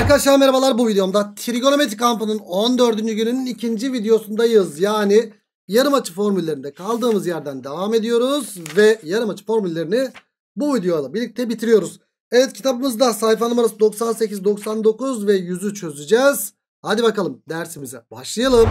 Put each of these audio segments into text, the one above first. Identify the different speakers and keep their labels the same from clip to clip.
Speaker 1: Arkadaşlar merhabalar bu videomda trigonometri kampının 14. gününün ikinci videosundayız. Yani yarım açı formüllerinde kaldığımız yerden devam ediyoruz ve yarım açı formüllerini bu videoyla birlikte bitiriyoruz. Evet kitabımızda sayfa numarası 98, 99 ve 100'ü çözeceğiz. Hadi bakalım dersimize başlayalım.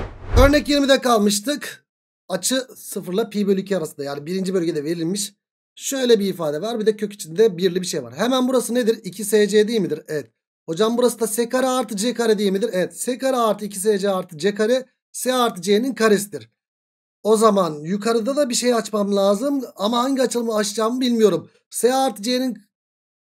Speaker 1: Örnek 20'de kalmıştık. Açı 0 ile pi bölü 2 arasında yani birinci bölgede verilmiş. Şöyle bir ifade var bir de kök içinde birli bir şey var. Hemen burası nedir? 2sc değil midir? Evet. Hocam burası da S kare artı C kare değil midir? Evet S kare artı 2SC artı C kare S artı C'nin karesidir. O zaman yukarıda da bir şey açmam lazım ama hangi açılımı açacağımı bilmiyorum. S artı C'nin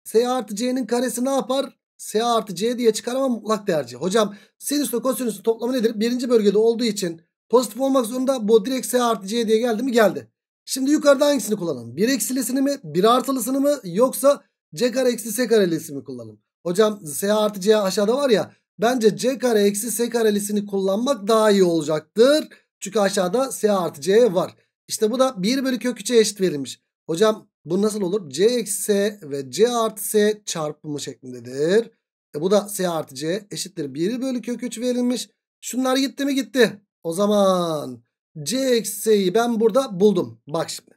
Speaker 1: S artı C'nin karesi ne yapar? S artı C diye çıkar ama mutlak değerci. Hocam sinüsle kosinüsün toplamı nedir? Birinci bölgede olduğu için pozitif olmak zorunda bu direkt S artı C diye geldi mi? Geldi. Şimdi yukarıda hangisini kullanalım? 1 eksilisini mi? 1 artılısını mı? Yoksa C kare eksi S karelisini mi kullanalım? Hocam S artı C aşağıda var ya. Bence C kare eksi S karelisini kullanmak daha iyi olacaktır. Çünkü aşağıda S artı C var. İşte bu da 1 bölü kök 3'e eşit verilmiş. Hocam bu nasıl olur? C eksi S ve C artı S çarpımı şeklindedir. E bu da S artı C eşittir 1 bölü kök 3 verilmiş. Şunlar gitti mi gitti. O zaman C eksi S'yi ben burada buldum. Bak şimdi.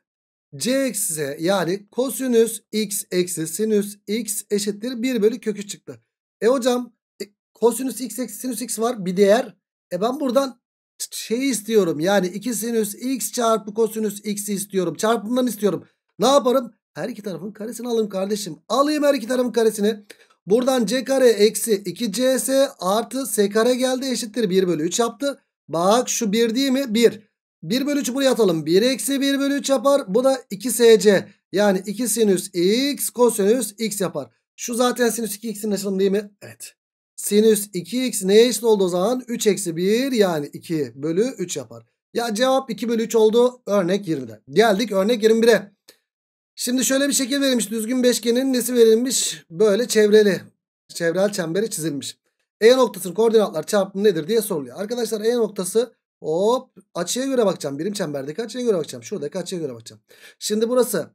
Speaker 1: C eksi S yani kosinüs x eksi sinüs x eşittir 1 bölü kökü çıktı. E hocam e, kosinüs x eksi sinüs x var bir değer. E ben buradan şey istiyorum yani 2 sinüs x çarpı kosinüs x'i istiyorum. Çarpımdan istiyorum. Ne yaparım? Her iki tarafın karesini alayım kardeşim. Alayım her iki tarafın karesini. Buradan c kare eksi 2cs artı s kare geldi eşittir 1 bölü 3 yaptı. Bak şu 1 değil mi? 1. 1 bölü 3 buraya atalım. 1 eksi 1 bölü 3 yapar. Bu da 2 SC. Yani 2 sinüs x kosinüs x yapar. Şu zaten sinüs 2x'in açılımı değil mi? Evet. Sinüs 2x neye eşit oldu o zaman? 3 eksi 1 yani 2 bölü 3 yapar. Ya cevap 2 bölü 3 oldu. Örnek 20'de. Geldik örnek 21'e. Şimdi şöyle bir şekil verilmiş. Düzgün beşgenin nesi verilmiş? Böyle çevreli. Çevrel çemberi çizilmiş. E noktasının koordinatlar çarpımı nedir diye soruluyor. Arkadaşlar E noktası Hop açıya göre bakacağım. Birim çemberdeki açıya göre bakacağım. Şuradaki açıya göre bakacağım. Şimdi burası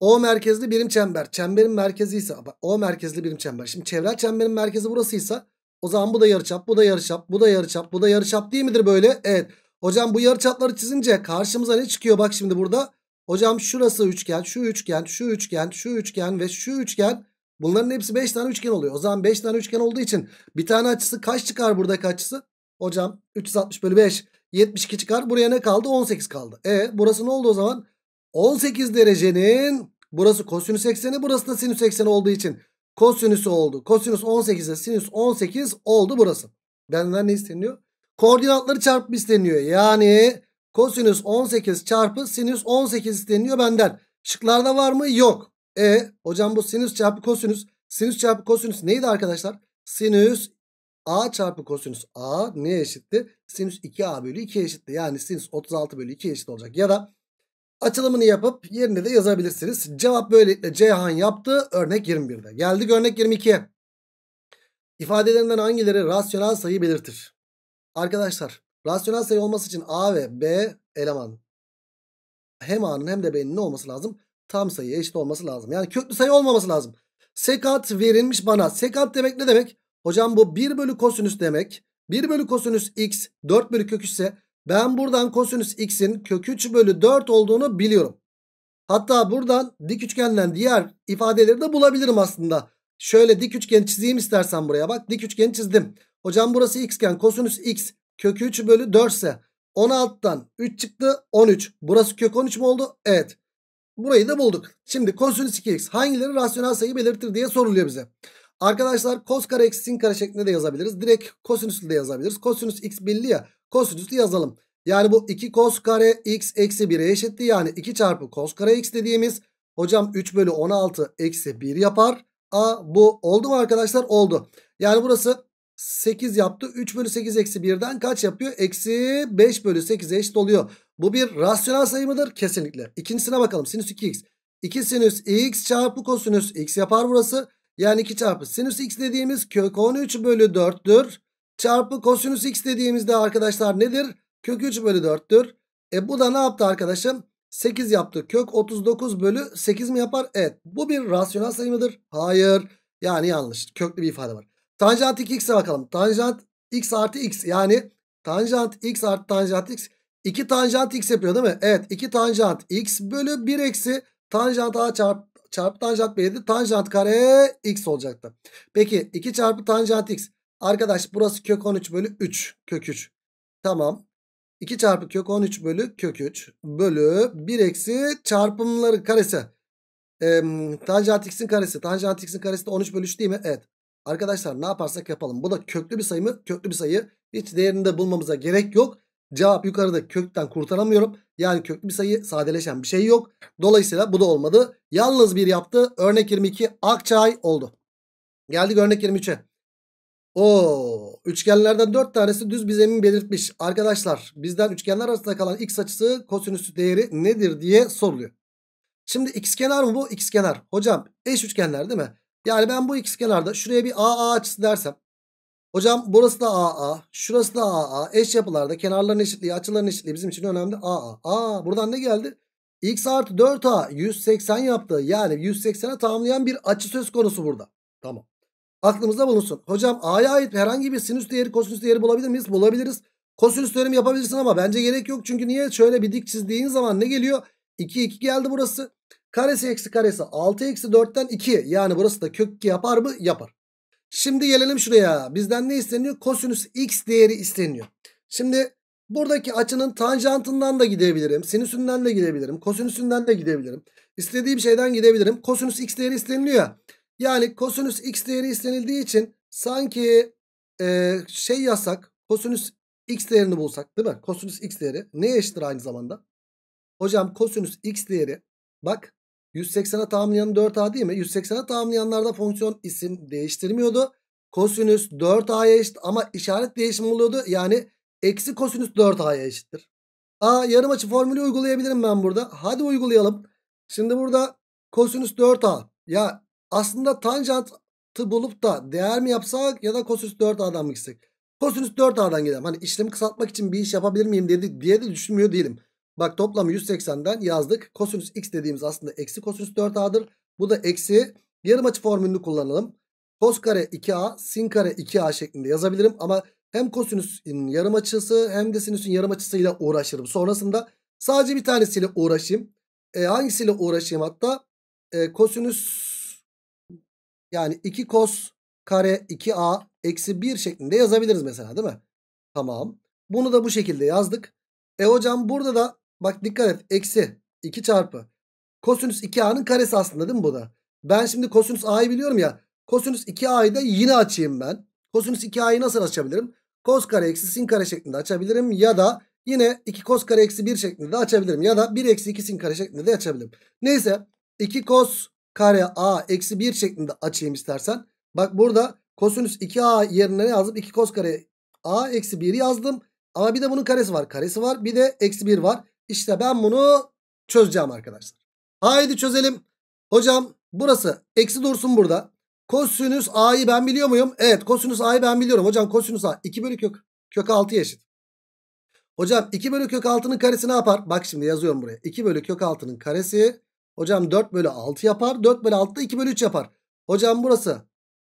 Speaker 1: O merkezli birim çember. Çemberin merkezi ise O merkezli birim çember. Şimdi çevrel çemberin merkezi burasıysa o zaman bu da yarıçap, bu da yarıçap, bu da yarıçap, bu da yarıçap değil midir böyle? Evet. Hocam bu yarıçapları çizince karşımıza ne çıkıyor? Bak şimdi burada. Hocam şurası üçgen, şu üçgen, şu üçgen, şu üçgen ve şu üçgen. Bunların hepsi 5 tane üçgen oluyor. O zaman 5 tane üçgen olduğu için bir tane açısı kaç çıkar buradaki açısı? Hocam 360 bölü 5 72 çıkar. Buraya ne kaldı? 18 kaldı. E burası ne oldu o zaman? 18 derecenin burası kosinüs ekseni burası da sinüs ekseni olduğu için kosinüsü oldu. Kosinüs 18'e sinüs 18 oldu burası. Benden ne isteniyor? Koordinatları çarpıp isteniyor. Yani kosinüs 18 çarpı sinüs 18 isteniyor benden. Şıklarda var mı? Yok. E hocam bu sinüs çarpı kosinüs. Sinüs çarpı kosinüs neydi arkadaşlar? Sinüs A çarpı kosinüs A neye eşitti? Sinüs 2A bölü 2 eşitti. Yani sinüs 36 bölü 2 eşit olacak. Ya da açılımını yapıp yerine de yazabilirsiniz. Cevap böylelikle Ceyhan yaptı. Örnek 21'de. Geldik örnek 22. İfadelerinden hangileri rasyonel sayı belirtir? Arkadaşlar rasyonel sayı olması için A ve B eleman. Hem A'nın hem de B'nin ne olması lazım? Tam sayı eşit olması lazım. Yani köklü sayı olmaması lazım. Sekat verilmiş bana. Sekat demek ne demek? Hocam bu 1 bölü kosinüs demek. 1 bölü kosinüs x 4 bölü kök 3 ise ben buradan kosinüs x'in kök 3 bölü 4 olduğunu biliyorum. Hatta buradan dik üçgenden diğer ifadeleri de bulabilirim aslında. Şöyle dik üçgen çizeyim istersen buraya bak. Dik üçgen çizdim. Hocam burası x iken kosinüs x kökü 3 bölü 4 ise 16'dan 3 çıktı 13. Burası kök 13 mü oldu? Evet. Burayı da bulduk. Şimdi kosinüs 2x hangileri rasyonel sayı belirtir diye soruluyor bize. Arkadaşlar cos kare eksi sin kare şeklinde de yazabiliriz. Direkt kosinüsü de yazabiliriz. Kosinüs x belli ya. Kosinüsü yazalım. Yani bu 2 cos kare x eksi 1'e eşitti. Yani 2 çarpı cos kare x dediğimiz hocam 3 bölü 16 eksi 1 yapar. A bu oldu mu arkadaşlar? Oldu. Yani burası 8 yaptı. 3 bölü 8 eksi 1'den kaç yapıyor? Eksi 5 bölü 8'e eşit oluyor. Bu bir rasyonel sayı mıdır? Kesinlikle. İkincisine bakalım. Sinüs 2x. 2 sinüs x çarpı kosinüs x yapar burası. Yani 2 çarpı sinüs x dediğimiz kök 13 bölü 4'tür. Çarpı kosinüs x dediğimizde arkadaşlar nedir? Kök 3 bölü 4'tür. E bu da ne yaptı arkadaşım? 8 yaptı. Kök 39 bölü 8 mi yapar? Evet. Bu bir rasyonel sayı mıdır? Hayır. Yani yanlış. Köklü bir ifade var. Tanjant 2x'e bakalım. Tanjant x artı x yani tanjant x artı tanjant x 2 tanjant x yapıyor değil mi? Evet 2 tanjant x bölü 1 eksi tanjant a çarpı çarpı tanjant b'ydi. Tanjant kare x olacaktı. Peki 2 çarpı tanjant x. Arkadaş burası kök 13 bölü 3 kök 3. Tamam. 2 çarpı kök 13 bölü kök 3 bölü 1 eksi çarpımları karesi. Ee, tanjant x'in karesi. Tanjant x'in karesi de 13 bölü 3 değil mi? Evet. Arkadaşlar ne yaparsak yapalım. Bu da köklü bir sayı mı? Köklü bir sayı. Hiç değerini de bulmamıza gerek yok. Cevap yukarıdaki kökten kurtaramıyorum. Yani köklü bir sayı sadeleşen bir şey yok. Dolayısıyla bu da olmadı. Yalnız bir yaptı. Örnek 22 Akçay oldu. Geldik örnek 23'e. O üçgenlerden 4 tanesi düz bir zemin belirtmiş. Arkadaşlar bizden üçgenler arasında kalan x açısı kosinüsü değeri nedir diye soruluyor. Şimdi x kenar mı bu? x kenar. Hocam eş üçgenler değil mi? Yani ben bu x kenarda şuraya bir AA açısı dersem Hocam burası da AA. Şurası da AA. Eş yapılarda kenarların eşitliği açıların eşitliği bizim için önemli. AA. Aa buradan ne geldi? X artı 4A 180 yaptı. Yani 180'e tamamlayan bir açı söz konusu burada. Tamam. Aklımızda bulunsun. Hocam A'ya ait herhangi bir sinüs değeri kosinüs değeri bulabilir miyiz? Bulabiliriz. Kosinüs teoremi yapabilirsin ama bence gerek yok. Çünkü niye? Şöyle bir dik çizdiğin zaman ne geliyor? 2 2 geldi burası. Karesi eksi karesi 6 eksi 4'ten 2. Yani burası da kök 2 yapar mı? Yapar. Şimdi gelelim şuraya. Bizden ne isteniyor? Kosinüs x değeri isteniyor. Şimdi buradaki açının tanjantından da gidebilirim. Sinüsünden de gidebilirim. Kosinüsünden de gidebilirim. İstediğim şeyden gidebilirim. Kosinüs x değeri isteniliyor ya. Yani kosinüs x değeri istenildiği için sanki e, şey yazsak kosinüs x değerini bulsak değil mi? Kosinüs x değeri neye eşittir aynı zamanda? Hocam kosinüs x değeri bak 180'e tamamlayan 4a değil mi? 180'e tamamlayanlarda fonksiyon isim değiştirmiyordu. Kosinüs 4a'ya eşit ama işaret değişimi oluyordu. Yani eksi kosinüs 4a'ya eşittir. A yarım açı formülü uygulayabilirim ben burada. Hadi uygulayalım. Şimdi burada kosinüs 4a. Ya aslında tanjantı bulup da değer mi yapsak ya da kosinüs 4a'dan mı gitsek? Kosinüs 4a'dan gidelim. Hani işlemi kısaltmak için bir iş yapabilir miyim dedi, diye de düşünmüyor değilim. Bak toplamı 180'den yazdık. Kosinüs x dediğimiz aslında eksi kosinüs 4a'dır. Bu da eksi yarım açı formülünü kullanalım. Kos kare 2a sin kare 2a şeklinde yazabilirim. Ama hem kosinüsün yarım açısı hem de sinüsün yarım açısıyla uğraşırım. Sonrasında sadece bir tanesiyle uğraşayım. E, hangisiyle uğraşayım hatta? E, kosinüs yani 2 kos kare 2a eksi 1 şeklinde yazabiliriz mesela değil mi? Tamam. Bunu da bu şekilde yazdık. E hocam burada da Bak dikkat et. Eksi 2 çarpı. Kosinüs 2a'nın karesi aslında değil mi bu da? Ben şimdi kosinüs a'yı biliyorum ya. Kosinüs 2a'yı da yine açayım ben. Kosinüs 2a'yı nasıl açabilirim? Kos kare eksi sin kare şeklinde açabilirim. Ya da yine 2 kos kare eksi 1 şeklinde de açabilirim. Ya da 1 eksi 2 sin kare şeklinde de açabilirim. Neyse 2 kos kare a eksi 1 şeklinde açayım istersen. Bak burada kosinüs 2a yerine ne yazdım? 2 kos kare a eksi 1 yazdım. Ama bir de bunun karesi var. Karesi var. Bir de eksi 1 var. İşte ben bunu çözeceğim arkadaşlar. Haydi çözelim. Hocam burası eksi dursun burada. Kosinüs a'yı ben biliyor muyum? Evet kosinüs a'yı ben biliyorum. Hocam kosinüs a 2 bölü kök. Kök 6 eşit. Hocam 2 bölü kök 6'nın karesi ne yapar? Bak şimdi yazıyorum buraya. 2 bölü kök 6'nın karesi. Hocam 4 bölü 6 yapar. 4 bölü 6 da 2 bölü 3 yapar. Hocam burası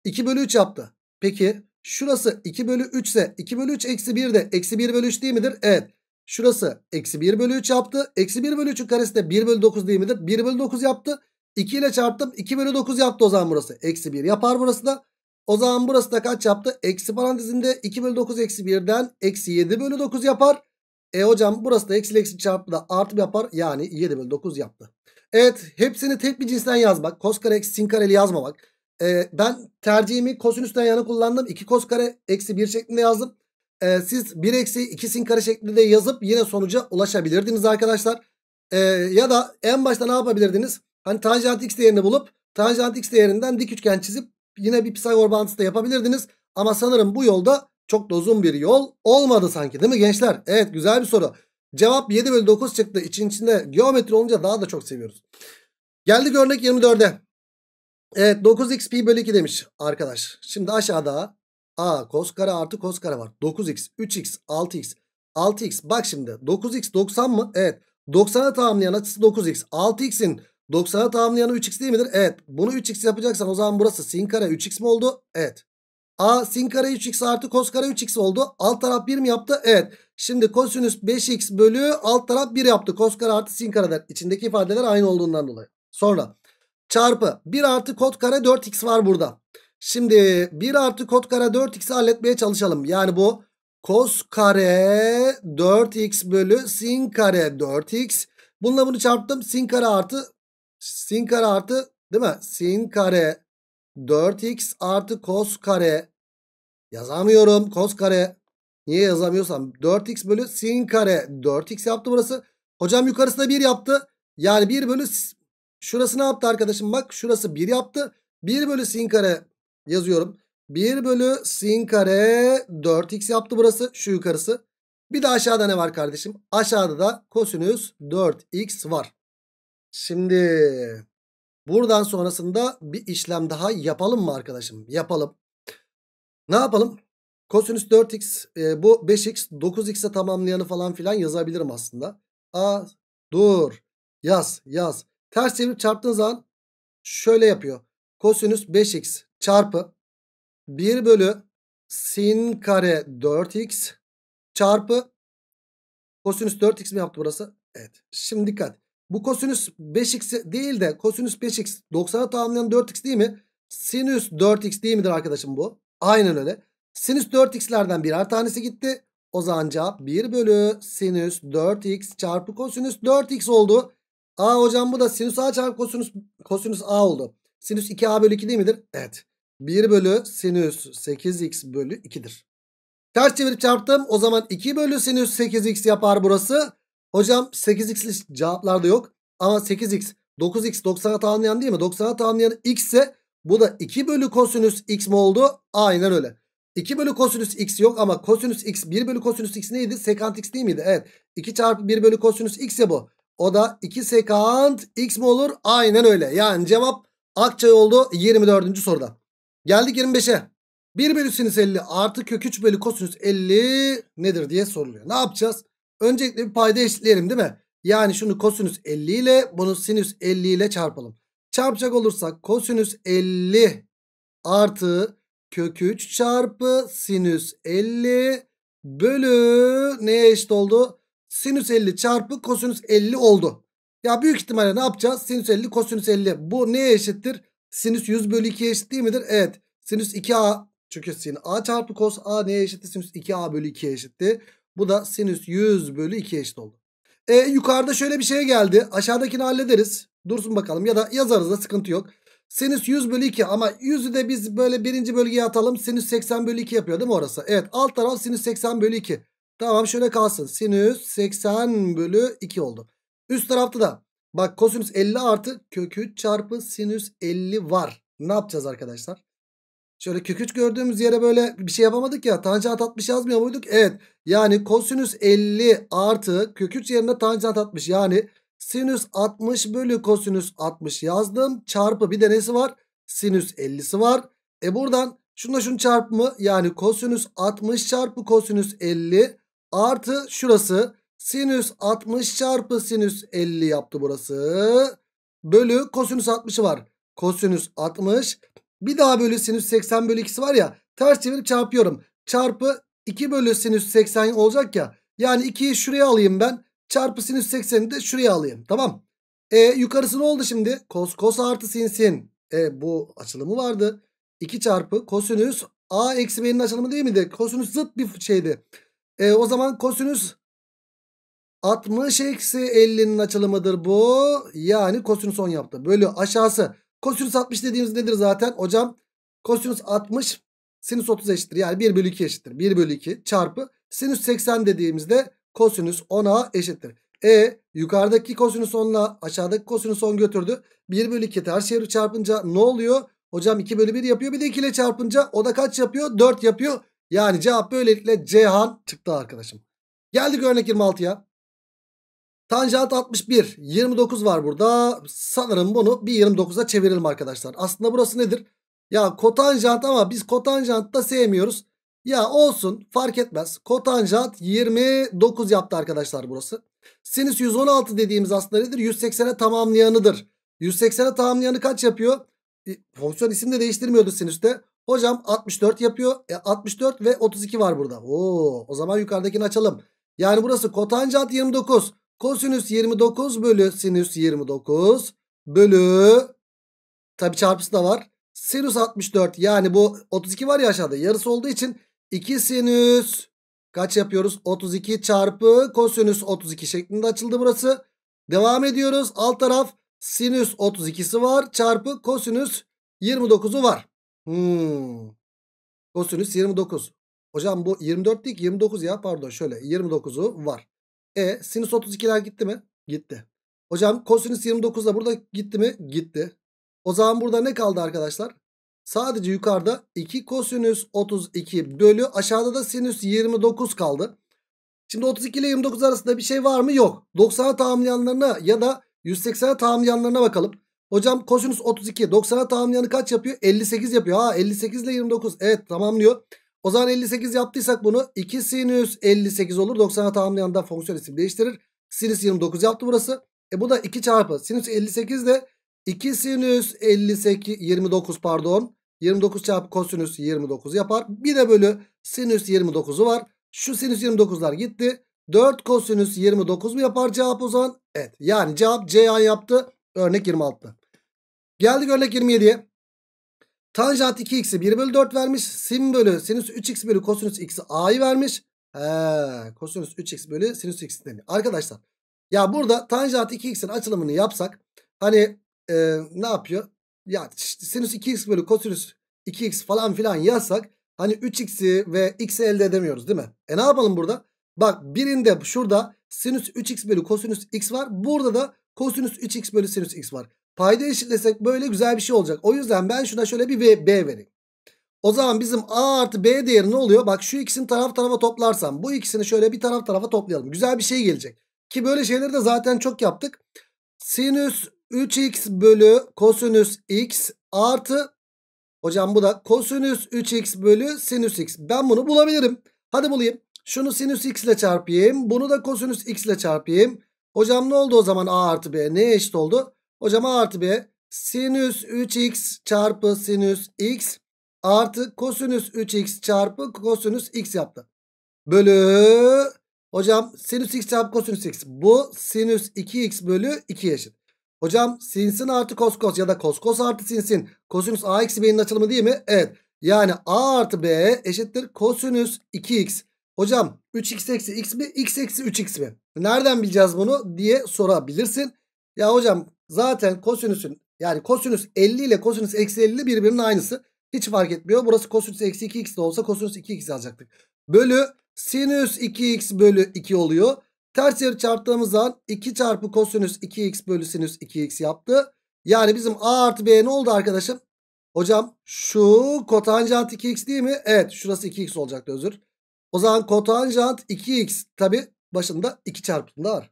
Speaker 1: 2 bölü 3 yaptı. Peki şurası 2 bölü 3 ise 2 bölü 3 eksi 1 de eksi 1 bölü 3 değil midir? Evet. Şurası eksi 1 bölü 3 yaptı. Eksi 1 bölü 3'ün karesi de 1 bölü 9 değil midir? 1 bölü 9 yaptı. 2 ile çarptım. 2 bölü 9 yaptı o zaman burası. Eksi 1 yapar burası da. O zaman burası da kaç yaptı? Eksi parantezinde 2 bölü 9 eksi 1'den eksi 7 bölü 9 yapar. E hocam burası da eksi eksi çarptı da artı yapar. Yani 7 bölü 9 yaptı. Evet hepsini tek bir cinsten yazmak. Kos kare eksi sin kareli yazmamak. Ee, ben tercihimi kosinüsten yana kullandım. 2 kos kare eksi 1 şeklinde yazdım e, siz 1 eksi 2 sin kare şeklinde yazıp yine sonuca ulaşabilirdiniz arkadaşlar. E, ya da en başta ne yapabilirdiniz? Hani tanjant x değerini bulup tanjant x değerinden dik üçgen çizip yine bir Pisagor bağıntısı da yapabilirdiniz. Ama sanırım bu yolda çok da uzun bir yol olmadı sanki değil mi gençler? Evet güzel bir soru. Cevap 7 bölü 9 çıktı. İçin içinde geometri olunca daha da çok seviyoruz. Geldik örnek 24'e. Evet 9x pi bölü 2 demiş arkadaş. Şimdi aşağıda A kos kare artı kos kare var. 9x, 3x, 6x. 6x bak şimdi 9x 90 mı? Evet. 90'a tamamlayan açısı 9x. 6x'in 90'a tamamlayanı 3x değil midir? Evet. Bunu 3x yapacaksan o zaman burası sin kare 3x mi oldu? Evet. A sin kare 3x artı kos kare 3x oldu. Alt taraf 1 mi yaptı? Evet. Şimdi kosinüs 5x bölü alt taraf 1 yaptı. Kos kare artı sin kareden. İçindeki ifadeler aynı olduğundan dolayı. Sonra çarpı 1 artı kot kare 4x var burada. Şimdi 1 artı kod kare 4x'i halletmeye çalışalım. Yani bu kos kare 4x bölü sin kare 4x. Bununla bunu çarptım. Sin kare artı sin kare artı değil mi? Sin kare 4x artı kos kare yazamıyorum. Kos kare niye yazamıyorsam 4x bölü sin kare 4x yaptı burası. Hocam yukarısında 1 yaptı. Yani 1 bölü şurası ne yaptı arkadaşım? Bak şurası 1 yaptı. 1 bölü sin kare yazıyorum. 1 bölü sin kare 4x yaptı burası şu yukarısı. Bir de aşağıda ne var kardeşim? Aşağıda da kosinüs 4x var. Şimdi buradan sonrasında bir işlem daha yapalım mı arkadaşım? Yapalım. Ne yapalım? Kosinüs 4x e, bu 5x 9x'e tamamlayanı falan filan yazabilirim aslında. A dur yaz yaz. Ters çevirip çarptığın zaman şöyle yapıyor. Kosinüs 5x çarpı 1 bölü sin kare 4x çarpı kosinüs 4x mi yaptı burası? Evet. Şimdi dikkat. Bu kosinüs 5x değil de kosinüs 5x 90'a tamamlayan 4x değil mi? Sinüs 4x değil midir arkadaşım bu? Aynen öyle. Sinüs 4x'lerden birer tanesi gitti. O zaman cevap 1 bölü sinüs 4x çarpı kosinüs 4x oldu. A hocam bu da sinüs a çarpı kosinüs, kosinüs a oldu. Sinüs 2a bölü 2 değil midir? Evet. 1 bölü sinüs 8x bölü 2'dir. Ters çevirip çarptım. O zaman 2 bölü sinüs 8x yapar burası. Hocam 8x'li cevaplarda yok. Ama 8x 9x 90'a tamamlayan değil mi? 90'a tamamlayan x ise bu da 2 bölü kosinüs x mi oldu? Aynen öyle. 2 bölü kosinüs x yok ama kosinüs x 1 bölü kosinüs x neydi? Sekant x değil miydi? Evet. 2 çarpı 1 bölü kosinüs x ya bu. O da 2 sekant x mi olur? Aynen öyle. Yani cevap Akçay oldu 24. soruda. Geldik 25'e. 1 bölü sinüs 50 artı kök 3 bölü kosinüs 50 nedir diye soruluyor. Ne yapacağız? Öncelikle bir payda eşitleyelim değil mi? Yani şunu kosinüs 50 ile bunu sinüs 50 ile çarpalım. Çarpacak olursak kosinüs 50 artı kök 3 çarpı sinüs 50 bölü neye eşit oldu? Sinüs 50 çarpı kosinüs 50 oldu. Ya büyük ihtimalle ne yapacağız? Sinüs 50 kosinüs 50 bu neye eşittir? Sinüs 100 bölü 2'ye eşit değil midir? Evet. Sinüs 2a çünkü sin a çarpı kos a neye eşitti? Sinüs 2a bölü 2'ye eşitti. Bu da sinüs 100 bölü 2'ye eşit oldu. E, yukarıda şöyle bir şey geldi. Aşağıdakini hallederiz. Dursun bakalım ya da yazarız da sıkıntı yok. Sinüs 100 bölü 2 ama 100'ü de biz böyle birinci bölgeye atalım. Sinüs 80 bölü 2 yapıyor değil mi orası? Evet alt taraf sinüs 80 bölü 2. Tamam şöyle kalsın. Sinüs 80 bölü 2 oldu. Üst tarafta da Bak kosinüs 50 artı kök 3 çarpı sinüs 50 var. Ne yapacağız arkadaşlar? Şöyle kök 3 gördüğümüz yere böyle bir şey yapamadık ya. Tanjant 60 yazmıyor muyduk? Evet. Yani kosinüs 50 artı kök 3 yerine tanjant 60. Yani sinüs 60 bölü kosinüs 60 yazdım. Çarpı bir de nesi var? Sinüs 50'si var. E buradan şununla şunun çarpımı yani kosinüs 60 çarpı kosinüs 50 artı şurası Sinüs 60 çarpı sinüs 50 yaptı burası. Bölü kosinüs 60'ı var. Kosinüs 60. Bir daha bölü sinüs 80 bölü 2'si var ya. Ters çevirip çarpıyorum. Çarpı 2 bölü sinüs 80 olacak ya. Yani 2'yi şuraya alayım ben. Çarpı sinüs 80'i de şuraya alayım. Tamam. E, yukarısı ne oldu şimdi? Kos, kos artı sin sin. E, bu açılımı vardı. 2 çarpı kosinüs a eksi b'nin açılımı değil miydi? Kosinüs zıt bir şeydi. E, o zaman kosinüs 60 eksi 50'nin açılımıdır bu. Yani kosinüs 10 yaptı. Bölü aşağısı. Kosinüs 60 dediğimiz nedir zaten? Hocam kosinüs 60 sinüs 30 eşittir. Yani 1 bölü 2 eşittir. 1 bölü 2 çarpı sinüs 80 dediğimizde kosinüs 10'a eşittir. E yukarıdaki kosinüs 10'la aşağıdaki kosinüs 10 götürdü. 1 bölü 2 ters çevir çarpınca ne oluyor? Hocam 2 bölü 1 yapıyor. Bir de 2 ile çarpınca o da kaç yapıyor? 4 yapıyor. Yani cevap böylelikle Cihan çıktı arkadaşım. Geldik örnek 26'ya. Tanjant 61. 29 var burada. Sanırım bunu bir 29'a çevirelim arkadaşlar. Aslında burası nedir? Ya kotanjant ama biz kotanjant da sevmiyoruz. Ya olsun fark etmez. Kotanjant 29 yaptı arkadaşlar burası. Sinüs 116 dediğimiz aslında nedir? 180'e tamamlayanıdır. 180'e tamamlayanı kaç yapıyor? E, fonksiyon isim de değiştirmiyordu sinüste. Hocam 64 yapıyor. E, 64 ve 32 var burada. Oo, o zaman yukarıdakini açalım. Yani burası kotanjant 29. Kosinüs 29 bölü sinüs 29 bölü tabi çarpısı da var. Sinüs 64 yani bu 32 var ya aşağıda yarısı olduğu için 2 sinüs kaç yapıyoruz? 32 çarpı kosinüs 32 şeklinde açıldı burası. Devam ediyoruz. Alt taraf sinüs 32'si var çarpı kosinüs 29'u var. Hmm. Kosinüs 29. Hocam bu 24 değil ki 29 ya pardon şöyle 29'u var. E sinüs 32'ler gitti mi? Gitti. Hocam kosinüs 29 da burada gitti mi? Gitti. O zaman burada ne kaldı arkadaşlar? Sadece yukarıda 2 kosinüs 32 bölü aşağıda da sinüs 29 kaldı. Şimdi 32 ile 29 arasında bir şey var mı? Yok. 90'a tamamlayanlarına ya da 180'e tamamlayanlarına bakalım. Hocam kosinüs 32 90'a tamamlayanı kaç yapıyor? 58 yapıyor. Ha 58 ile 29 evet tamamlıyor. O zaman 58 yaptıysak bunu 2 sinüs 58 olur. 90'a tamamlayandan fonksiyon isim değiştirir. Sinüs 29 yaptı burası. E bu da 2 çarpı sinüs 58 de 2 sinüs 58 29 pardon. 29 çarpı kosinüs 29 yapar. Bir de bölü sinüs 29'u var. Şu sinüs 29'lar gitti. 4 kosinüs 29 mu yapar cevap o zaman? Evet. Yani cevap Ceyhan yaptı. Örnek 26. Geldik örnek 27'ye. Tanjant 2x'i 1 bölü 4 vermiş. Sin bölü sinüs 3x bölü kosinüs x'i a'yı vermiş. He, kosinüs 3x bölü sinüs x deniyor. Arkadaşlar ya burada tanjant 2x'in açılımını yapsak hani e, ne yapıyor? Ya sinüs 2x bölü kosinüs 2x falan filan yazsak hani 3x'i ve x'i elde edemiyoruz değil mi? E ne yapalım burada? Bak birinde şurada sinüs 3x bölü kosinüs x var. Burada da kosinüs 3x bölü sinüs x var. Payda eşitlesek böyle güzel bir şey olacak. O yüzden ben şuna şöyle bir B, B vereyim. O zaman bizim A artı B değeri ne oluyor? Bak şu ikisini taraf tarafa toplarsam bu ikisini şöyle bir taraf tarafa toplayalım. Güzel bir şey gelecek. Ki böyle şeyleri de zaten çok yaptık. Sinüs 3x bölü kosinüs x artı hocam bu da kosinüs 3x bölü sinüs x. Ben bunu bulabilirim. Hadi bulayım. Şunu sinüs x ile çarpayım. Bunu da kosinüs x ile çarpayım. Hocam ne oldu o zaman a artı b? Neye eşit oldu? Hocam artı b sinüs 3x çarpı sinüs x artı kosinüs 3x çarpı kosinüs x yaptı. Bölü hocam sinüs x çarpı kosinüs x. Bu sinüs 2x bölü 2 eşit. Hocam sinsin artı kos kos ya da kos kos artı sinsin. Kosinüs a eksi b'nin açılımı değil mi? Evet. Yani a artı b eşittir kosinüs 2x. Hocam 3x eksi x mi? x eksi 3x mi? Nereden bileceğiz bunu diye sorabilirsin. Ya hocam Zaten kosinüsün yani kosinüs 50 ile kosinüs eksi 50 birbirinin aynısı. Hiç fark etmiyor. Burası kosinüs eksi 2x de olsa kosinüs 2x alacaktık. Bölü sinüs 2x bölü 2 oluyor. Ters yarı çarptığımız zaman 2 çarpı kosinüs 2x bölü sinüs 2x yaptı. Yani bizim a artı b ne oldu arkadaşım? Hocam şu kotanjant 2x değil mi? Evet şurası 2x olacaktı özür. O zaman kotanjant 2x tabi başında 2 çarpımda var.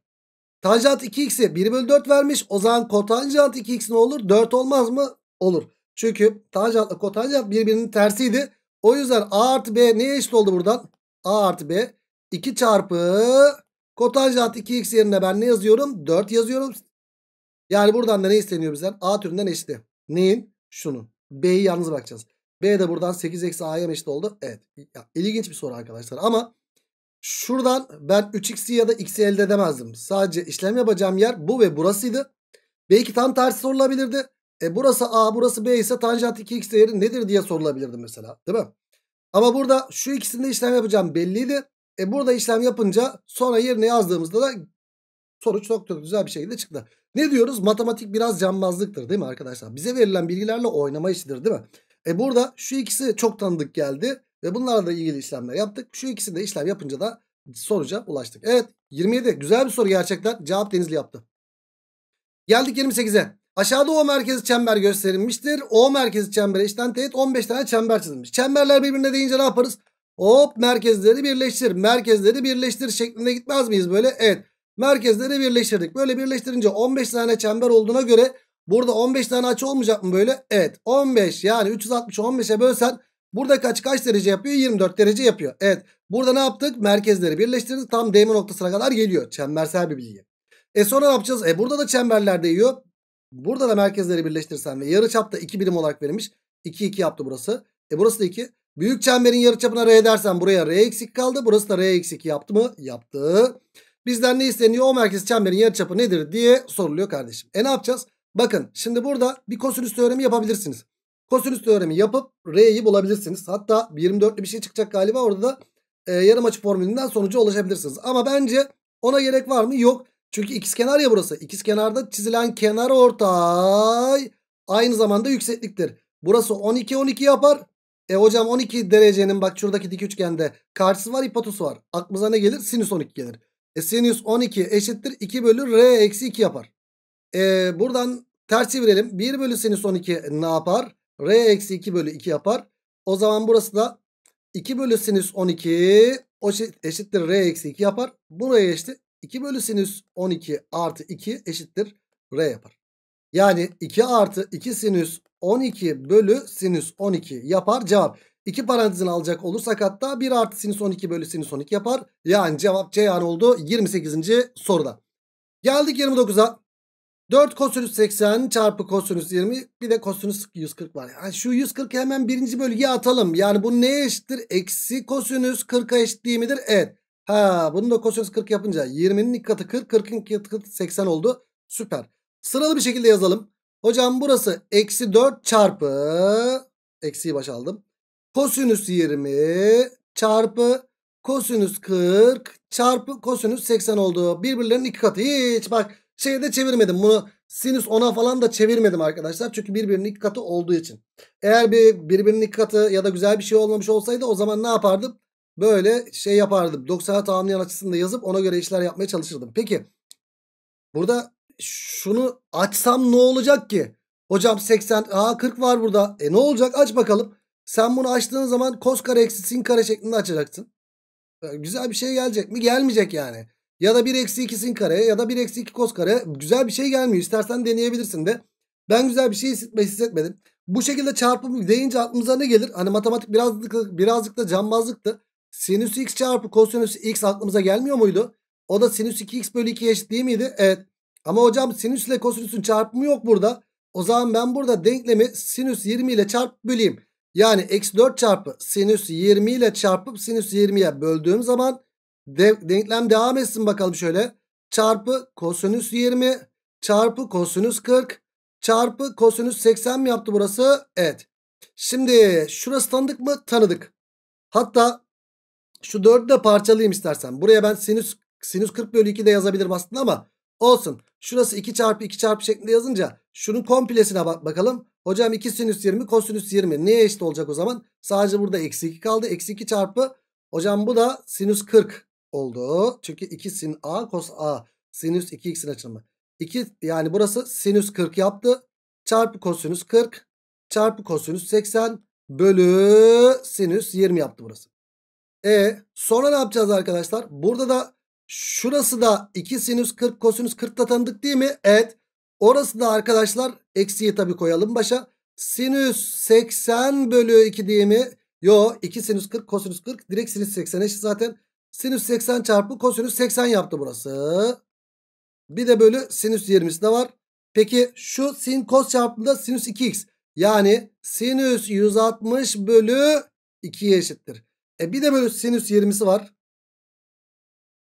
Speaker 1: Tanjant 2x'i 1 bölü 4 vermiş. O zaman kotanjant 2x ne olur? 4 olmaz mı? Olur. Çünkü tanjantla kotanjant birbirinin tersiydi. O yüzden a artı b neye eşit oldu buradan? a artı b 2 çarpı kotanjant 2x yerine ben ne yazıyorum? 4 yazıyorum. Yani buradan da ne isteniyor bizden? a türünden eşit. Neyin? Şunun. b'yi yalnız bırakacağız. b de buradan 8 eksi a'ya eşit oldu. Evet. Ya, ilginç bir soru arkadaşlar ama Şuradan ben 3x'i ya da x'i elde edemezdim. Sadece işlem yapacağım yer bu ve burasıydı. Belki tam tersi sorulabilirdi. E burası a burası b ise tanjant 2x değeri nedir diye sorulabilirdi mesela değil mi? Ama burada şu ikisinde işlem yapacağım belliydi. E burada işlem yapınca sonra yerine yazdığımızda da sonuç çok çok güzel bir şekilde çıktı. Ne diyoruz? Matematik biraz cambazlıktır değil mi arkadaşlar? Bize verilen bilgilerle oynama işidir değil mi? E burada şu ikisi çok tanıdık geldi. Ve bunlarla da ilgili işlemler yaptık. Şu ikisinde işlem yapınca da sonuca ulaştık. Evet 27 güzel bir soru gerçekten. Cevap Denizli yaptı. Geldik 28'e. Aşağıda O merkezi çember gösterilmiştir. O merkezi çembere işten teğet 15 tane çember çizilmiş. Çemberler birbirine deyince ne yaparız? Hop merkezleri birleştir. Merkezleri birleştir şeklinde gitmez miyiz böyle? Evet. Merkezleri birleştirdik. Böyle birleştirince 15 tane çember olduğuna göre burada 15 tane açı olmayacak mı böyle? Evet. 15 yani 360 15'e bölsen Burada kaç kaç derece yapıyor? 24 derece yapıyor. Evet. Burada ne yaptık? Merkezleri birleştirdik. Tam değme noktasına kadar geliyor. Çembersel bir bilgi. E sonra ne yapacağız? E burada da çemberler değiyor. Burada da merkezleri birleştirsem ve yarı çap da 2 birim olarak verilmiş. 2 2 yaptı burası. E burası da 2. Büyük çemberin yarı çapına R dersen buraya R eksik kaldı. Burası da R eksik yaptı mı? Yaptı. Bizden ne isteniyor? O merkez çemberin yarı çapı nedir diye soruluyor kardeşim. E ne yapacağız? Bakın şimdi burada bir kosinüs teoremi yapabilirsiniz. Kosinüs teoremi yapıp R'yi bulabilirsiniz. Hatta 24'lü bir şey çıkacak galiba orada da e, yarım açı formülünden sonucu ulaşabilirsiniz. Ama bence ona gerek var mı? Yok. Çünkü ikizkenar ya burası. İkizkenarda çizilen kenar ortay aynı zamanda yüksekliktir. Burası 12 12 yapar. E hocam 12 derecenin bak şuradaki dik üçgende karşısı var hipotenüsü var. Aklımıza ne gelir? Sinüs 12 gelir. E sinüs 12 eşittir 2 bölü R eksi 2 yapar. E buradan ters çevirelim. 1 bölü sinüs 12 ne yapar? R eksi 2 bölü 2 yapar. O zaman burası da 2 bölü sinüs 12 o eşittir R eksi 2 yapar. Buraya eşittir 2 bölü sinüs 12 artı 2 eşittir R yapar. Yani 2 artı 2 sinüs 12 bölü sinüs 12 yapar cevap. 2 parantezin alacak olursak hatta 1 artı sinüs 12 bölü sinüs 12 yapar. Yani cevap C yani oldu 28. soruda. Geldik 29'a. 4 kosinüs 80 çarpı kosinüs 20 bir de kosinüs 140 var. Yani şu 140'ı hemen birinci bölgeye atalım. Yani bu neye eşittir? Eksi kosinüs 40'a eşit değil midir? Evet. Ha bunu da kosinüs 40 yapınca 20'nin iki katı 40 40'ın iki katı 80 oldu. Süper. Sıralı bir şekilde yazalım. Hocam burası eksi 4 çarpı eksiyi baş aldım. Kosinüs 20 çarpı kosinüs 40 çarpı kosinüs 80 oldu. Birbirlerinin iki katı. Hiç bak Şeye de çevirmedim. Bunu sinüs 10'a falan da çevirmedim arkadaşlar. Çünkü birbirinin iki katı olduğu için. Eğer bir birbirinin iki katı ya da güzel bir şey olmamış olsaydı o zaman ne yapardım? Böyle şey yapardım. 90 tamamlayan açısında yazıp ona göre işler yapmaya çalışırdım. Peki burada şunu açsam ne olacak ki? Hocam 80 a 40 var burada. E ne olacak aç bakalım. Sen bunu açtığın zaman kos kare eksi sin kare şeklinde açacaksın. Güzel bir şey gelecek mi? Gelmeyecek yani. Ya da 1 eksi 2 sin kare ya da 1 eksi 2 kos kare. Güzel bir şey gelmiyor. İstersen deneyebilirsin de. Ben güzel bir şey hissetmedim. Bu şekilde çarpım deyince aklımıza ne gelir? Hani matematik birazcık, birazcık da cambazlıktı. Sinüs x çarpı kosinüs x aklımıza gelmiyor muydu? O da sinüs 2x bölü 2 eşit değil miydi? Evet. Ama hocam sinüs ile kosinüsün çarpımı yok burada. O zaman ben burada denklemi sinüs 20 ile çarp böleyim. Yani eksi 4 çarpı sinüs 20 ile çarpıp sinüs 20'ye böldüğüm zaman de, denklem devam etsin bakalım şöyle. Çarpı kosinüs 20 çarpı kosinüs 40 çarpı kosinüs 80 mi yaptı burası? Evet. Şimdi şurası tanıdık mı? Tanıdık. Hatta şu 4'ü de parçalayayım istersen. Buraya ben sinüs, sinüs 40 bölü 2 de yazabilirim aslında ama olsun. Şurası 2 çarpı 2 çarpı şeklinde yazınca şunun komplesine bak bakalım. Hocam 2 sinüs 20 kosinüs 20 neye eşit olacak o zaman? Sadece burada eksi 2 kaldı. Eksi 2 çarpı hocam bu da sinüs 40 oldu. Çünkü 2 sin a cos a sinüs 2x'in açılımı. 2 yani burası sinüs 40 yaptı. Çarpı kosinüs 40 çarpı kosinüs 80 bölü sinüs 20 yaptı burası. E sonra ne yapacağız arkadaşlar? Burada da şurası da 2 sinüs 40 kosinüs 40 da tanıdık değil mi? Evet. Orası da arkadaşlar eksiyi tabi koyalım başa. Sinüs 80 bölü 2 değil mi? Yo 2 sinüs 40 kosinüs 40 direkt sinüs 80 eşit zaten. Sinüs 80 çarpı kosinüs 80 yaptı burası. Bir de bölü sinüs 20'si de var. Peki şu sin kos çarpımında sinüs 2x. Yani sinüs 160 bölü 2'ye eşittir. E bir de bölü sinüs 20'si var.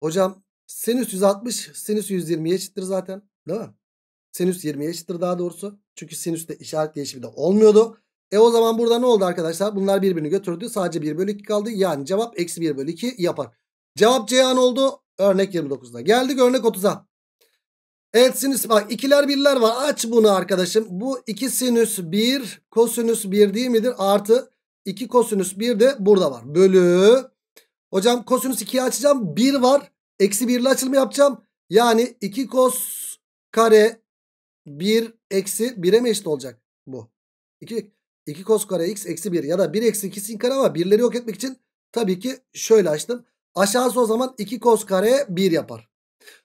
Speaker 1: Hocam sinüs 160 sinüs 120'ye eşittir zaten. Değil mi? Sinüs 20'ye eşittir daha doğrusu. Çünkü sinüste işaret değişimi de olmuyordu. E o zaman burada ne oldu arkadaşlar? Bunlar birbirini götürdü. Sadece 1 bölü 2 kaldı. Yani cevap eksi 1 bölü 2 yapar. Cevap Ceyhan oldu. Örnek 29'da. Geldik örnek 30'a. Evet sinüs bak ikiler birler var. Aç bunu arkadaşım. Bu 2 sinüs 1 kosinüs 1 değil midir? Artı 2 kosinüs 1 de burada var. Bölü. Hocam kosinüs 2'yi açacağım. 1 var. Eksi 1 ile açılımı yapacağım. Yani 2 kos kare 1 eksi 1'e mi eşit olacak bu? 2, 2 kos kare x eksi 1 ya da 1 eksi 2 sin kare ama 1'leri yok etmek için tabii ki şöyle açtım. Aşağısı o zaman 2 kos kare 1 yapar.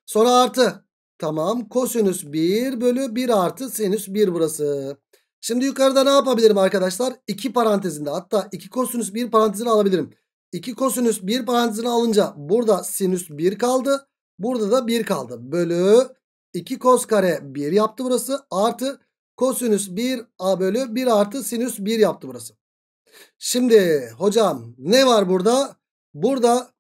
Speaker 1: Sonra artı. Tamam kosinüs 1 bölü 1 artı sinüs 1 burası. Şimdi yukarıda ne yapabilirim arkadaşlar? 2 parantezinde hatta 2 kosinüs 1 parantezini alabilirim. 2 kosinüs 1 parantezini alınca burada sinüs 1 kaldı. Burada da 1 kaldı. Bölü 2 kos kare 1 yaptı burası. Artı kosinüs 1 a bölü 1 artı sinüs 1 yaptı burası. Şimdi hocam ne var burada? Burada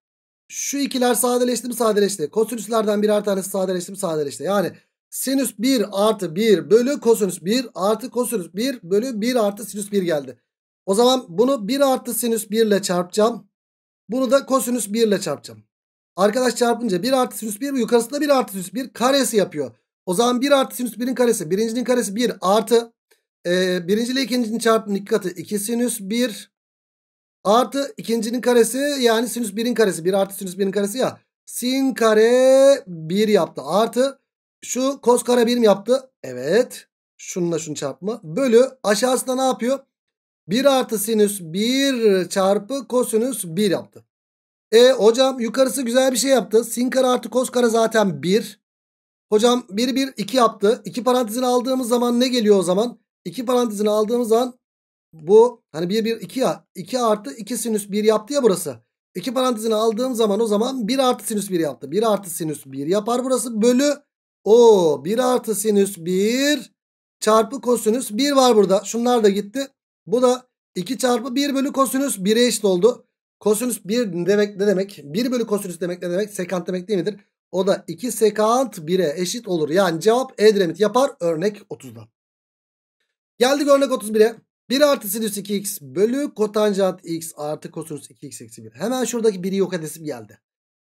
Speaker 1: şu ikiler sadeleşti mi sadeleşti. Kosinüslerden birer tanesi sadeleşti mi sadeleşti. Yani sinüs 1 artı 1 bölü kosinüs 1 artı kosinüs 1 bölü 1 artı sinüs 1 geldi. O zaman bunu 1 artı sinüs 1 ile çarpacağım. Bunu da kosinüs 1 ile çarpacağım. Arkadaş çarpınca 1 artı sinüs 1 yukarısında 1 artı sinüs 1 karesi yapıyor. O zaman 1 artı sinüs 1'in karesi. Birincinin karesi 1 artı e, birinci ile ikincinin çarpımının iki katı 2 sinüs 1 Artı ikincinin karesi yani sinüs 1'in karesi. 1 artı sinüs 1'in karesi ya. Sin kare 1 yaptı. Artı şu kos kare 1 mi yaptı? Evet. Şununla şunu çarpma. Bölü aşağısında ne yapıyor? 1 artı sinüs 1 çarpı kosinüs 1 yaptı. E hocam yukarısı güzel bir şey yaptı. Sin kare artı kos kare zaten 1. Hocam 1 1 2 yaptı. 2 parantezini aldığımız zaman ne geliyor o zaman? 2 parantezini aldığımız zaman bu hani 1 1 2 ya 2 artı 2 sinüs 1 yaptı ya burası. 2 parantezine aldığım zaman o zaman 1 artı sinüs 1 yaptı. 1 artı sinüs 1 yapar burası bölü o 1 artı sinüs 1 çarpı kosinüs 1 var burada. Şunlar da gitti. Bu da 2 çarpı 1 bölü kosinüs 1'e eşit oldu. Kosinüs 1 demek ne demek? 1 bölü kosinüs demek ne demek? Sekant demek değil midir? O da 2 sekant 1'e eşit olur. Yani cevap Edremit yapar örnek 30'da. Geldik örnek 31'e. 1 artı sinüs 2x bölü kotanjant x artı kosinüs 2x eksi 1. Hemen şuradaki 1'i yok edesim geldi.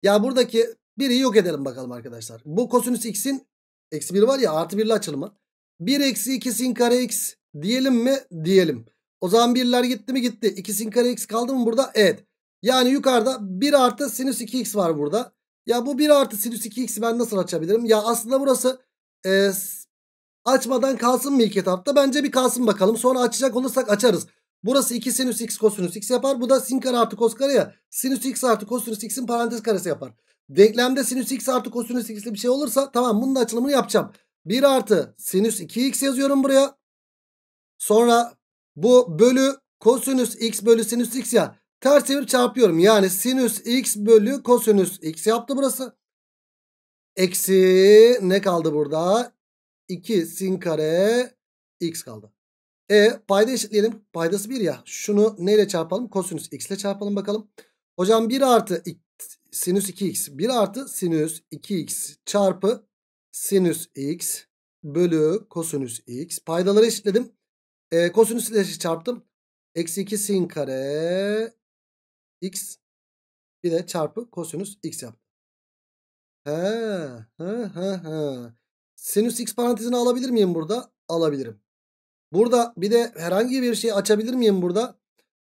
Speaker 1: Ya buradaki 1'i yok edelim bakalım arkadaşlar. Bu kosinüs x'in eksi 1 var ya artı 1 ile açılımı. 1 eksi 2 sin kare x diyelim mi? Diyelim. O zaman 1'ler gitti mi? Gitti. 2 sin kare x kaldı mı burada? Evet. Yani yukarıda 1 artı sinüs 2x var burada. Ya bu 1 artı sinüs 2x'i ben nasıl açabilirim? Ya aslında burası e, Açmadan kalsın mı ilk etapta? Bence bir kalsın bakalım. Sonra açacak olursak açarız. Burası 2 sinüs x kosinüs x yapar. Bu da sin kare artı kos kare ya. Sinüs x artı kosinüs x'in parantez karesi yapar. Denklemde sinüs x artı kosinüs x'li bir şey olursa tamam bunun da açılımını yapacağım. 1 artı sinüs 2x yazıyorum buraya. Sonra bu bölü kosinüs x bölü sinüs x ya. Ters çevir çarpıyorum. Yani sinüs x bölü kosinüs x yaptı burası. Eksi ne kaldı burada? 2 sin kare x kaldı. E payda eşitleyelim. Paydası 1 ya. Şunu neyle çarpalım? Kosinüs x ile çarpalım bakalım. Hocam 1 artı sinüs 2x. 1 artı sinüs 2x çarpı sinüs x bölü kosinüs x. Paydaları eşitledim. E, kosinüs ile çarptım. Eksi 2 sin kare x bir de çarpı kosinüs x yaptım. He, he, he, he. Sinüs x parantezini alabilir miyim burada? Alabilirim. Burada bir de herhangi bir şey açabilir miyim burada?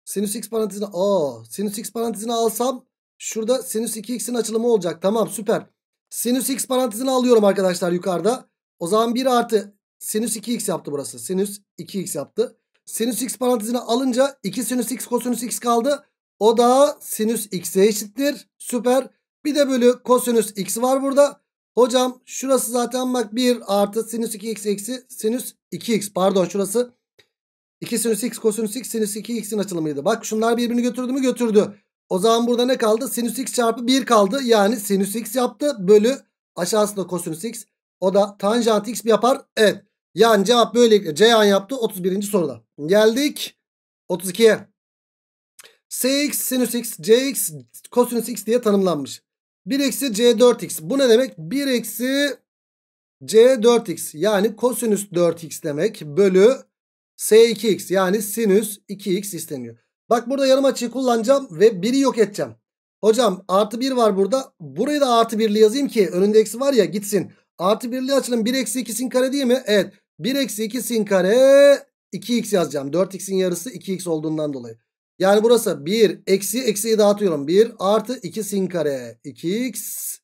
Speaker 1: Sinüs x parantezini o, sinüs x parantezini alsam şurada sinüs 2x'in açılımı olacak. Tamam süper. Sinüs x parantezini alıyorum arkadaşlar yukarıda. O zaman 1 artı sinüs 2x yaptı burası. Sinüs 2x yaptı. Sinüs x parantezini alınca 2 sinüs x kosinüs x kaldı. O da sinüs x'e eşittir. Süper. Bir de bölü kosinüs x var burada. Hocam şurası zaten bak 1 artı sinüs 2x eksi sinüs 2x. Pardon şurası 2 sinüs x kosinüs x sinüs 2x'in açılımıydı. Bak şunlar birbirini götürdü mü götürdü. O zaman burada ne kaldı? Sinüs x çarpı 1 kaldı. Yani sinüs x yaptı bölü aşağısında kosinüs x. O da tanjant x yapar? Evet. Yani cevap böylelikle Ceyhan yaptı 31. soruda. Geldik 32'ye. Cx sinüs x, cx kosinüs x diye tanımlanmış. 1 eksi c4x bu ne demek? 1 eksi c4x yani kosinüs 4x demek bölü s2x yani sinüs 2x isteniyor. Bak burada yarım açıyı kullanacağım ve 1'i yok edeceğim. Hocam artı 1 var burada. Burayı da artı 1'li yazayım ki önünde eksi var ya gitsin. Artı 1'li açalım. 1 eksi 2 sin kare değil mi? Evet. 1 eksi 2 sin kare 2x yazacağım. 4x'in yarısı 2x olduğundan dolayı. Yani burası 1 eksi eksiyi dağıtıyorum. 1 artı 2 sin kare 2x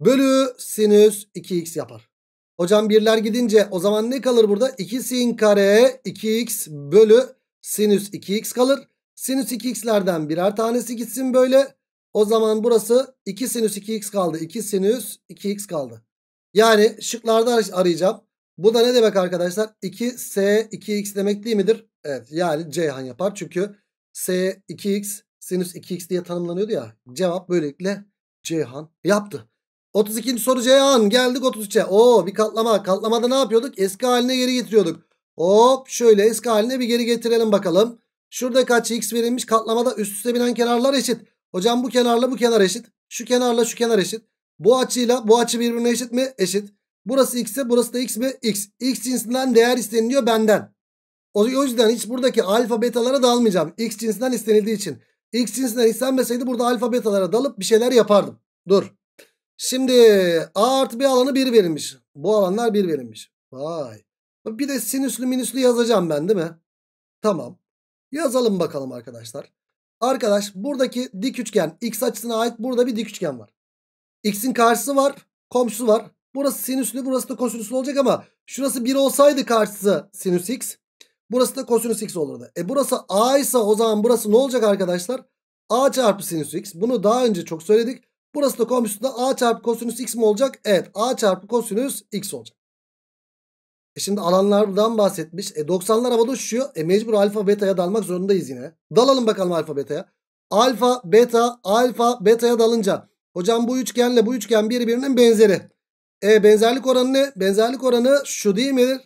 Speaker 1: bölü sinüs 2x yapar. Hocam birler gidince o zaman ne kalır burada? 2 sin kare 2x bölü sinüs 2x kalır. Sinüs 2x'lerden birer tanesi gitsin böyle. O zaman burası 2 sinüs 2x kaldı. 2 sinüs 2x kaldı. Yani şıklarda arayacağım. Bu da ne demek arkadaşlar? 2s 2x demek değil midir? Evet yani Ceyhan yapar. Çünkü S 2x sinüs 2x diye tanımlanıyordu ya. Cevap böylelikle Ceyhan yaptı. 32. soru Ceyhan. Geldik 33'e. Oo bir katlama. Katlamada ne yapıyorduk? Eski haline geri getiriyorduk. Hop şöyle eski haline bir geri getirelim bakalım. Şurada kaç x verilmiş? Katlamada üst üste binen kenarlar eşit. Hocam bu kenarla bu kenar eşit. Şu kenarla şu kenar eşit. Bu açıyla bu açı birbirine eşit mi? Eşit. Burası x ise burası da x mi? X. X cinsinden değer isteniliyor benden. O yüzden hiç buradaki alfa betalara dalmayacağım. X cinsinden istenildiği için. X cinsinden istenmeseydi burada alfa betalara dalıp bir şeyler yapardım. Dur. Şimdi A artı B alanı 1 verilmiş. Bu alanlar 1 verilmiş. Vay. Bir de sinüslü minüslü yazacağım ben değil mi? Tamam. Yazalım bakalım arkadaşlar. Arkadaş buradaki dik üçgen x açısına ait burada bir dik üçgen var. X'in karşısı var. Komşusu var. Burası sinüslü burası da kosinüslü olacak ama şurası 1 olsaydı karşısı sinüs x. Burası da kosinüs x olurdu. E burası a ise o zaman burası ne olacak arkadaşlar? a çarpı sinüs x. Bunu daha önce çok söyledik. Burası da komşusunda a çarpı kosinüs x mi olacak? Evet a çarpı kosinüs x olacak. E şimdi alanlardan bahsetmiş. E 90'lar havada uçuşuyor. E mecbur alfa beta'ya dalmak zorundayız yine. Dalalım bakalım alfa beta'ya. Alfa beta alfa beta'ya dalınca. Hocam bu üçgenle bu üçgen birbirinin benzeri. E benzerlik oranı ne? Benzerlik oranı şu değil midir?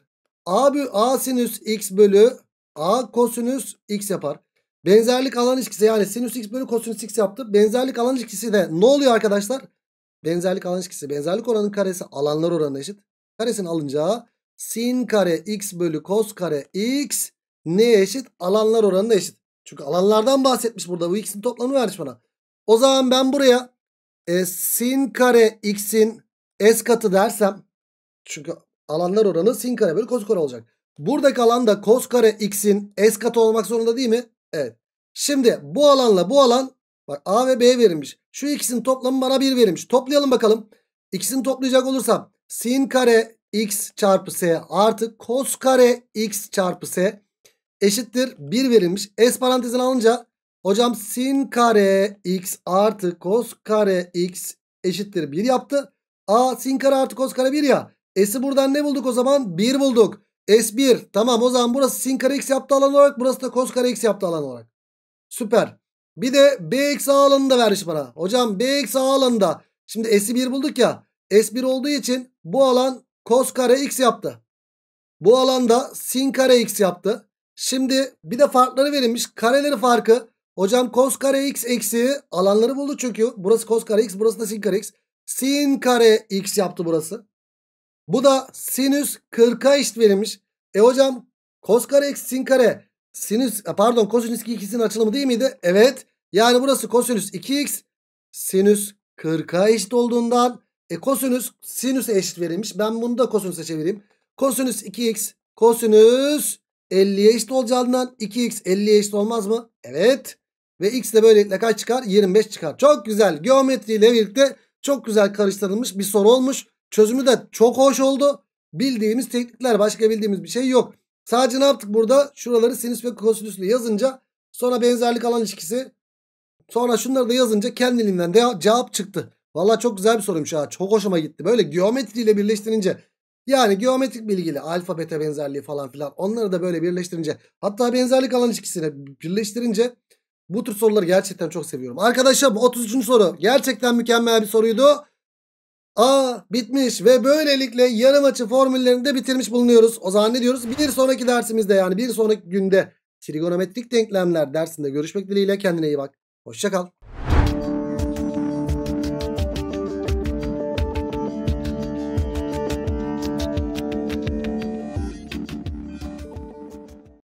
Speaker 1: A, A sinüs x bölü A kosinüs x yapar. Benzerlik alan ilişkisi yani sinüs x bölü kosinüs x yaptı. Benzerlik alan ilişkisi de ne oluyor arkadaşlar? Benzerlik alan ilişkisi. Benzerlik oranın karesi alanlar oranına eşit. Karesini alınca sin kare x bölü kos kare x neye eşit? Alanlar oranına eşit. Çünkü alanlardan bahsetmiş burada. Bu x'in toplamı vermiş bana. O zaman ben buraya e, sin kare x'in s katı dersem çünkü alanlar oranı sin kare bölü kos kare olacak. Buradaki alan da kos kare x'in s katı olmak zorunda değil mi? Evet. Şimdi bu alanla bu alan bak a ve b verilmiş. Şu ikisinin toplamı bana 1 verilmiş. Toplayalım bakalım. İkisini toplayacak olursam sin kare x çarpı s artı kos kare x çarpı s eşittir 1 verilmiş. S parantezine alınca hocam sin kare x artı kos kare x eşittir 1 yaptı. A sin kare artı kos kare 1 ya. S'i buradan ne bulduk o zaman? 1 bulduk. S1 tamam o zaman burası sin kare x yaptı alan olarak burası da kos kare x yaptı alan olarak. Süper. Bir de b eksi a alanını da vermiş bana. Hocam b eksi a alanında şimdi s'i 1 bulduk ya. S1 olduğu için bu alan kos kare x yaptı. Bu alanda sin kare x yaptı. Şimdi bir de farkları verilmiş. Kareleri farkı. Hocam kos kare x eksi alanları buldu çünkü. Burası kos kare x burası da sin kare x. Sin kare x yaptı burası. Bu da sinüs 40'a eşit verilmiş. E hocam kos kare eksi sin kare sinüs e, pardon kosinüs 2x'in açılımı değil miydi? Evet. Yani burası kosinüs 2x sinüs 40'a eşit olduğundan e kosinüs sinüse eşit verilmiş. Ben bunu da kosinüse çevireyim. Kosinüs 2x kosinüs 50'ye eşit olacağından 2x 50'ye eşit olmaz mı? Evet. Ve x de böylelikle kaç çıkar? 25 çıkar. Çok güzel. Geometriyle birlikte çok güzel karıştırılmış bir soru olmuş. Çözümü de çok hoş oldu. Bildiğimiz teknikler başka bildiğimiz bir şey yok. Sadece ne yaptık burada? Şuraları sinüs ve kosinüsle yazınca sonra benzerlik alan ilişkisi sonra şunları da yazınca kendiliğinden de cevap çıktı. Valla çok güzel bir soruymuş ha. Çok hoşuma gitti. Böyle geometriyle birleştirince yani geometrik bilgiyle alfa beta benzerliği falan filan onları da böyle birleştirince hatta benzerlik alan ilişkisini birleştirince bu tür soruları gerçekten çok seviyorum. Arkadaşım 33. soru gerçekten mükemmel bir soruydu. A bitmiş ve böylelikle yarım açı formüllerini de bitirmiş bulunuyoruz. O zaman ne diyoruz? Bir sonraki dersimizde yani bir sonraki günde trigonometrik denklemler dersinde görüşmek dileğiyle kendine iyi bak. Hoşçakal.